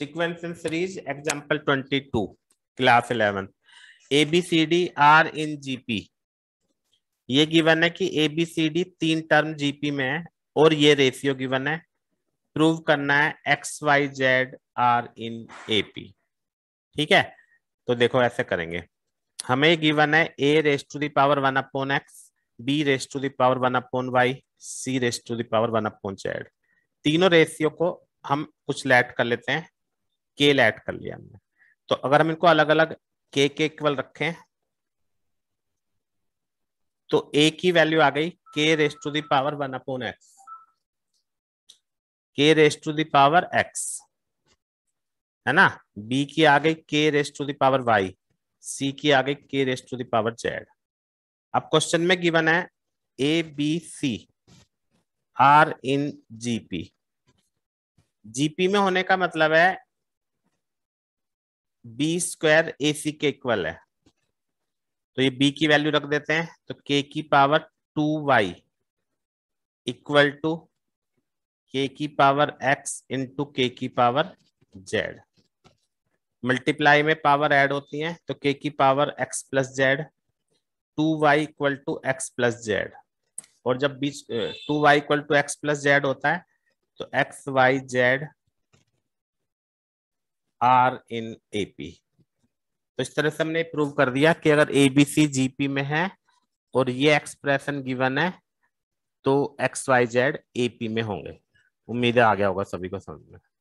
sequential series example 22 class 11 A B C D are in GP ये given है कि A B C D तीन term GP में है और ये रेशियो गिवन है प्रूव करना है X Y Z are in A P ठीक है तो देखो ऐसे करेंगे हमें गिवन है A raise to the power one upon X B raise to the power one upon Y C raise to the power one upon Z तीनों रेशियो को हम कुछ लेट कर लेते हैं केल ऐड कर लिया हमने तो अगर हम इनको अलग अलग के के इक्वल रखें तो ए की वैल्यू आ गई K raise to the power one upon X K raise to the power X है ना बी की आ गई K raise to the power Y C की आ गई K raise to the power Z अब क्वेश्चन में गिवन है A B C are in GP GP में होने का मतलब है बी स्क्वायर ए सी के इक्वल है तो ये बी की वैल्यू रख देते हैं तो के की power two Y equal to K की पावर एक्स इंटू के की पावर जेड मल्टीप्लाई में पावर ऐड होती है तो के की power X plus Z two Y equal to X plus Z और जब बीच two Y equal to X plus Z होता है तो X Y Z are in A P तो इस तरह से हमने प्रूव कर दिया कि अगर ए बी सी जी पी में है और ये एक्सप्रेशन गिवन है तो X Y Z A P में होंगे उम्मीद आ गया होगा सभी को समझ में